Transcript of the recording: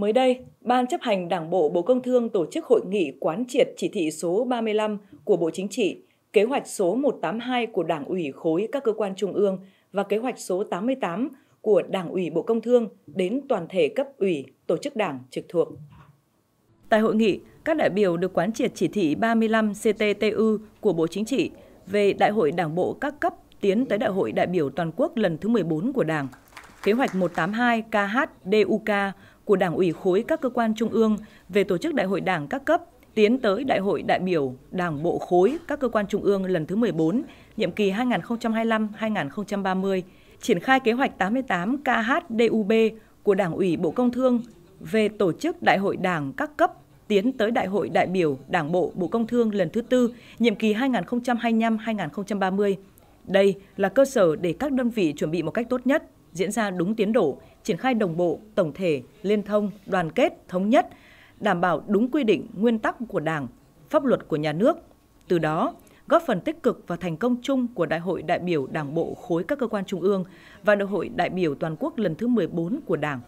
Mới đây, Ban chấp hành Đảng bộ Bộ Công Thương tổ chức hội nghị quán triệt chỉ thị số 35 của Bộ Chính trị, kế hoạch số 182 của Đảng ủy khối các cơ quan trung ương và kế hoạch số 88 của Đảng ủy Bộ Công Thương đến toàn thể cấp ủy, tổ chức đảng trực thuộc. Tại hội nghị, các đại biểu được quán triệt chỉ thị 35 CTTU của Bộ Chính trị về Đại hội Đảng bộ các cấp tiến tới Đại hội đại biểu toàn quốc lần thứ 14 của Đảng kế hoạch 182 KHDUK của Đảng ủy khối các cơ quan trung ương về tổ chức đại hội đảng các cấp tiến tới Đại hội đại biểu Đảng bộ khối các cơ quan trung ương lần thứ 14, nhiệm kỳ 2025-2030, triển khai kế hoạch 88 KHDUB của Đảng ủy Bộ Công Thương về tổ chức đại hội đảng các cấp tiến tới Đại hội đại biểu Đảng bộ Bộ Công Thương lần thứ tư, nhiệm kỳ 2025-2030. Đây là cơ sở để các đơn vị chuẩn bị một cách tốt nhất diễn ra đúng tiến độ, triển khai đồng bộ, tổng thể, liên thông, đoàn kết, thống nhất, đảm bảo đúng quy định, nguyên tắc của Đảng, pháp luật của nhà nước. Từ đó, góp phần tích cực vào thành công chung của Đại hội đại biểu Đảng bộ khối các cơ quan trung ương và Đại hội đại biểu toàn quốc lần thứ 14 của Đảng.